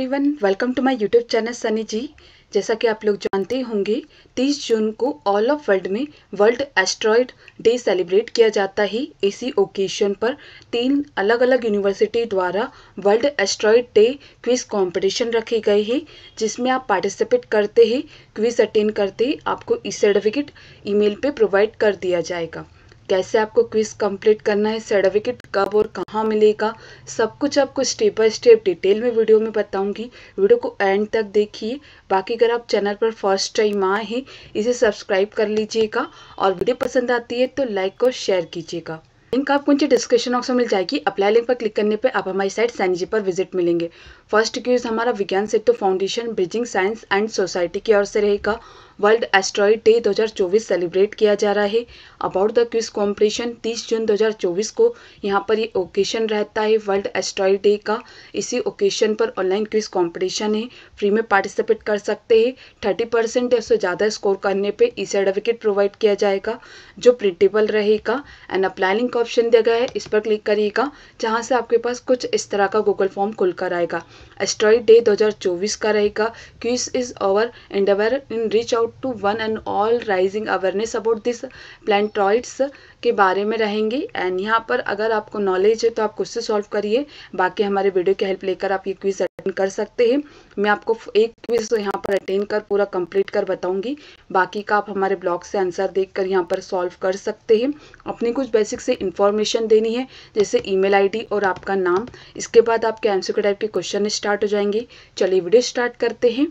everyone welcome to my YouTube channel Sunny ji जैसा कि आप लोग जानते होंगे 30 जून को ऑल ऑफ वर्ल्ड में वर्ल्ड एस्ट्रॉयड डे सेलिब्रेट किया जाता है इसी ओकेशन पर तीन अलग अलग यूनिवर्सिटी द्वारा world asteroid day quiz competition रखे गए हैं जिसमें आप पार्टिसिपेट करते ही क्विज अटेंड करते ही आपको ई सर्टिफिकेट ईमेल पे प्रोवाइड कर दिया जाएगा कैसे आपको क्विज कंप्लीट करना है सर्टिफिकेट कब और कहाँ मिलेगा सब कुछ आपको स्टेप बाय स्टेप डिटेल में वीडियो में बताऊंगी वीडियो को एंड तक देखिए बाकी अगर आप चैनल पर फर्स्ट टाइम आए हैं इसे सब्सक्राइब कर लीजिएगा और वीडियो पसंद आती है तो लाइक और शेयर कीजिएगा लिंक आपको नीचे डिस्क्रिप्शन बॉक्स में मिल जाएगी अप्लाई लिंक पर क्लिक करने पर आप हमारी साइट सैनिजी पर विजिट मिलेंगे फर्स्ट क्यूज हमारा Vigyan Setu foundation bridging science and society की ओर से रहेगा वर्ल्ड एस्ट्रॉयड डे 2024 सेलिब्रेट किया जा रहा है अबाउट द क्विज कॉम्पिटिशन 30 जून 2024 को यहाँ पर ये ओकेशन रहता है वर्ल्ड एस्ट्रॉयड डे का इसी ओकेशन पर ऑनलाइन क्विज कॉम्पिटिशन है फ्री में पार्टिसिपेट कर सकते हैं थर्टी परसेंट या उससे ज़्यादा स्कोर करने पर ई सर्टिफिकेट प्रोवाइड किया जाएगा जो प्रिंटेबल रहेगा एंड अप्लाइनिंग का ऑप्शन दिया गया है इस पर क्लिक करिएगा जहाँ से आपके पास कुछ इस तरह का गूगल फॉर्म खुलकर आएगा एस्ट्रॉयड डे दो का रहेगा quiz is our endeavour in reach out out to one and all raising awareness about this planetoids के बारे में रहेंगी एंड यहाँ पर अगर आपको नॉलेज है तो आप क्वेश्चन सॉल्व करिए बाकी हमारे वीडियो की हेल्प लेकर आप ये क्विज अटेंड कर सकते हैं मैं आपको एक क्विज तो यहाँ पर अटेंड कर पूरा कंप्लीट कर बताऊंगी बाकी का आप हमारे ब्लॉग से आंसर देख कर यहाँ पर सॉल्व कर सकते हैं अपनी कुछ बेसिक से इन्फॉर्मेशन देनी है जैसे ई मेल और आपका नाम इसके बाद आपके के टाइप के क्वेश्चन स्टार्ट हो जाएंगे चलिए वीडियो स्टार्ट करते हैं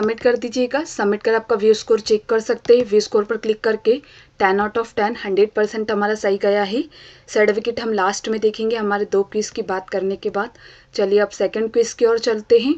सबमिट कर दीजिएगा सबमिट कर आपका व्यू स्कोर चेक कर सकते हैं व्यू स्कोर पर क्लिक करके ten out of ten hundred percent हमारा सही गया है सर्टिफिकेट हम लास्ट में देखेंगे हमारे दो क्विज़ की बात करने के बाद चलिए अब सेकंड क्विज़ की ओर चलते हैं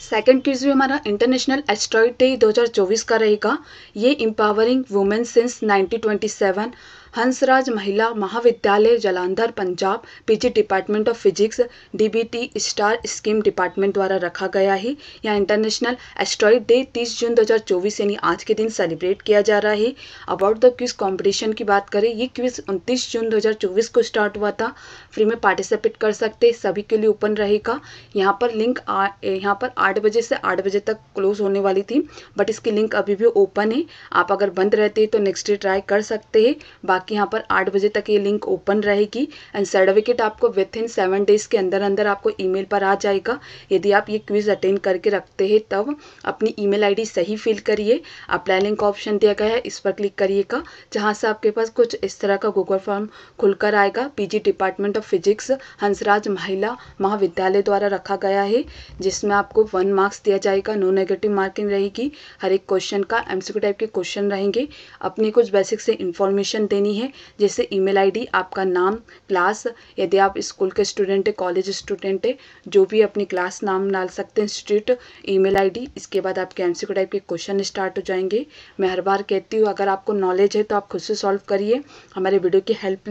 सेकेंड क्विज भी हमारा इंटरनेशनल एस्ट्रॉइड डे 2024 का रहेगा ये empowering women since 1927 Hansraj Mahila Mahavidyalaya Jalandhar Punjab PG department of physics DBT star scheme department द्वारा रखा गया है यहाँ इंटरनेशनल एस्ट्रॉइड डे 30 जून 2024 यानी आज के दिन सेलिब्रेट किया जा रहा है अबाउट द क्विज कंपटीशन की बात करें ये क्विज 29 जून 2024 को स्टार्ट हुआ था फ्री में पार्टिसिपेट कर सकते सभी के लिए ओपन रहेगा यहाँ पर लिंक यहाँ पर आठ बजे से आठ बजे तक क्लोज होने वाली थी बट इसकी लिंक अभी भी ओपन है आप अगर बंद रहते हैं तो नेक्स्ट डे ट्राई कर सकते हैं बाकी यहाँ पर आठ बजे तक ये लिंक ओपन रहेगी एंड सर्टिफिकेट आपको विथ इन सेवन डेज के अंदर अंदर आपको ईमेल पर आ जाएगा यदि आप ये क्विज अटेंड करके रखते हैं तब अपनी ई मेल सही फिल करिए अप्लाई लिंक ऑप्शन दिया गया है इस पर क्लिक करिएगा जहाँ से आपके पास कुछ इस तरह का गूगल फॉर्म खुलकर आएगा P department of physics Hansraj Mahila Mahavidyalaya द्वारा रखा गया है जिसमें आपको वन मार्क्स दिया जाएगा नो नेगेटिव मार्किंग रहेगी हर एक क्वेश्चन का एमसीक्यू टाइप के क्वेश्चन रहेंगे अपनी कुछ बेसिक से इन्फॉर्मेशन देनी है जैसे ईमेल आईडी आपका नाम क्लास यदि आप स्कूल के स्टूडेंट है कॉलेज स्टूडेंट है जो भी अपनी क्लास नाम डाल सकते हैं इंस्टीट्यूट ई मेल इसके बाद आपके एम टाइप के क्वेश्चन स्टार्ट हो जाएंगे मैं हर बार कहती हूँ अगर आपको नॉलेज है तो आप खुद से सॉल्व करिए हमारे वीडियो की हेल्प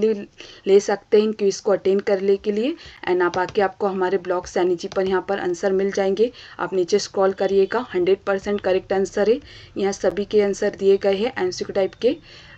ले सकते हैं इन क्यूज़ को अटेंड करने के लिए एंड आप आके आपको हमारे ब्लॉग सैनिजी पर यहाँ पर आंसर मिल जाएंगे आप नीचे स्क्रॉल करिएगा 100 परसेंट करेक्ट आंसर है यहाँ सभी के आंसर दिए गए हैं एमसीक्यू टाइप के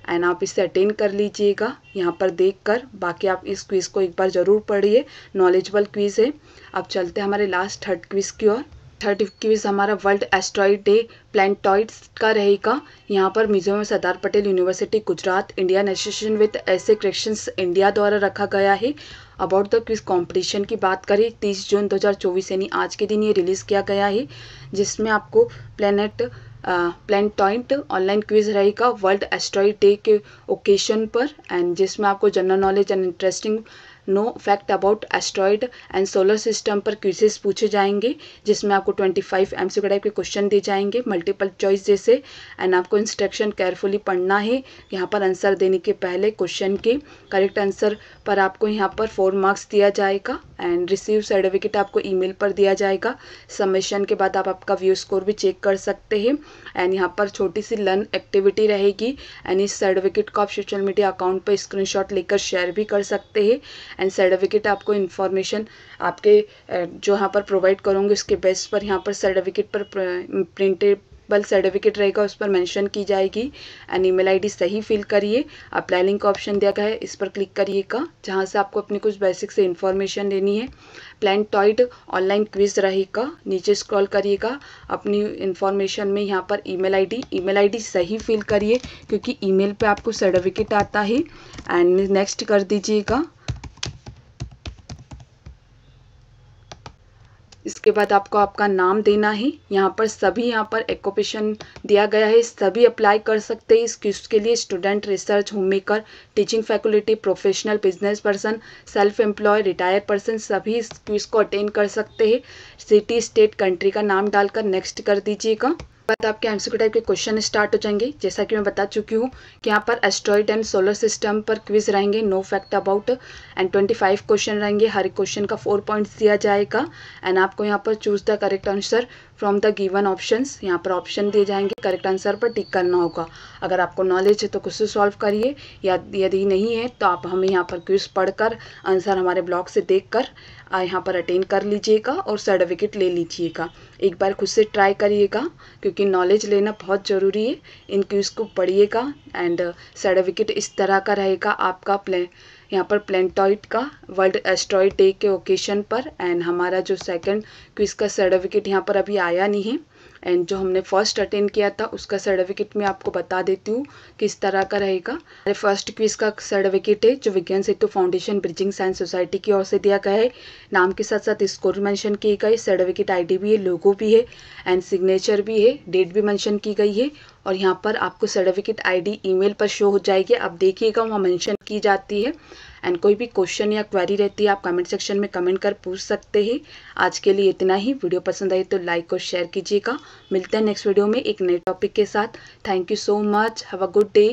एंड आप इसे अटेंड कर लीजिएगा यहाँ पर देखकर बाकी आप इस क्विज़ को एक बार ज़रूर पढ़िए नॉलेजबल क्विज़ है अब चलते हैं हमारे लास्ट थर्ड क्विज़ की ओर थर्ड क्विज हमारा वर्ल्ड एस्ट्रॉइड डे प्लैंटॉइड्स का रहेगा यहाँ पर museum Sardar Patel university Gujarat Indian association with ऐसे क्रिएशंस इंडिया द्वारा रखा गया है अबाउट द क्विज कंपटीशन की बात करें 30 जून 2024 यानी आज के दिन ये रिलीज़ किया गया है जिसमें आपको planet planetoid online quiz रहेगा वर्ल्ड एस्ट्रॉइड डे के ओकेशन पर एंड जिसमें आपको general knowledge and interesting no fact about asteroid and solar system पर क्विजेस पूछे जाएंगे जिसमें आपको 25 फाइव एम सी टाइप के क्वेश्चन दिए जाएंगे मल्टीपल चॉइस जैसे एंड आपको इंस्ट्रक्शन केयरफुली पढ़ना है यहाँ पर आंसर देने के पहले क्वेश्चन के करेक्ट आंसर पर आपको यहाँ पर फोर मार्क्स दिया जाएगा एंड रिसीव सर्टिफिकेट आपको ई पर दिया जाएगा सबमिशन के बाद आप आपका व्यू स्कोर भी चेक कर सकते हैं एंड यहाँ पर छोटी सी लर्न एक्टिविटी रहेगी एंड इस सर्टिफिकेट को आप सोशल मीडिया अकाउंट पर स्क्रीनशॉट लेकर शेयर भी कर सकते हैं एंड सर्टिफिकेट आपको इन्फॉर्मेशन आपके जो यहाँ पर प्रोवाइड करूँगे उसके बेस पर यहाँ पर सर्टिफिकेट पर प्रिंटेबल सर्टिफिकेट रहेगा उस पर मेंशन की जाएगी एंड ईमेल आईडी सही फिल करिए अप्लाई लिंक का ऑप्शन दिया गया है इस पर क्लिक करिएगा जहाँ से आपको अपनी कुछ बेसिक से इन्फॉर्मेशन लेनी है प्लान टॉइड ऑनलाइन क्विज रहेगा नीचे स्क्रॉल करिएगा अपनी इन्फॉर्मेशन में यहाँ पर ईमेल आईडी ईमेल आईडी सही फिल करिए क्योंकि ईमेल पे आपको सर्टिफिकेट आता है एंड नेक्स्ट कर दीजिएगा इसके बाद आपको आपका नाम देना है यहाँ पर सभी यहाँ पर एकोपेशन दिया गया है सभी अप्लाई कर सकते हैं इस क्विज के लिए student research homemaker teaching faculty professional business person self employ retire person सभी इस क्विज को अटेंड कर सकते हैं सिटी स्टेट कंट्री का नाम डालकर नेक्स्ट कर दीजिएगा बाद आपके एमसीक्यू टाइप के क्वेश्चन स्टार्ट हो जाएंगे जैसा कि मैं बता चुकी हूँ कि यहाँ पर एस्ट्रॉइड एंड सोलर सिस्टम पर क्विज रहेंगे no fact about and 25 question रहेंगे हर क्वेश्चन का फोर पॉइंट्स दिया जाएगा एंड आपको यहाँ पर choose the correct answer from the given options यहाँ पर ऑप्शन दिए जाएंगे करेक्ट आंसर पर टिक करना होगा अगर आपको नॉलेज है तो कुछ सॉल्व करिए या यदि नहीं है तो आप हमें यहाँ पर क्विज पढ़कर आंसर हमारे ब्लॉग से देख कर यहाँ पर अटेंड कर लीजिएगा और सर्टिफिकेट ले लीजिएगा एक बार खुद से ट्राई करिएगा क्योंकि नॉलेज लेना बहुत ज़रूरी है इन क्यूज़ को पढ़िएगा एंड सर्टिफिकेट इस तरह का रहेगा आपका प्लान यहाँ पर प्लेनेटॉइड का वर्ल्ड एस्ट्रॉइड डे के ओकेशन पर एंड हमारा जो सेकंड क्विज का सर्टिफिकेट यहाँ पर अभी आया नहीं है एंड जो हमने फर्स्ट अटेंड किया था उसका सर्टिफिकेट मैं आपको बता देती हूँ किस तरह का रहेगा अरे फर्स्ट क्विज का सर्टिफिकेट है जो Vigyan Setu foundation bridging science society की ओर से दिया गया है नाम के साथ साथ स्कोर मेंशन की गई सर्टिफिकेट आईडी भी है लोगो भी है एंड सिग्नेचर भी है डेट भी मैंशन की गई है और यहाँ पर आपको सर्टिफिकेट आईडी ईमेल पर शो हो जाएगी आप देखिएगा वहाँ मेंशन की जाती है एंड कोई भी क्वेश्चन या क्वेरी रहती है आप कमेंट सेक्शन में कमेंट कर पूछ सकते हैं आज के लिए इतना ही वीडियो पसंद आई तो लाइक और शेयर कीजिएगा मिलते हैं नेक्स्ट वीडियो में एक नए टॉपिक के साथ thank you so much have a good day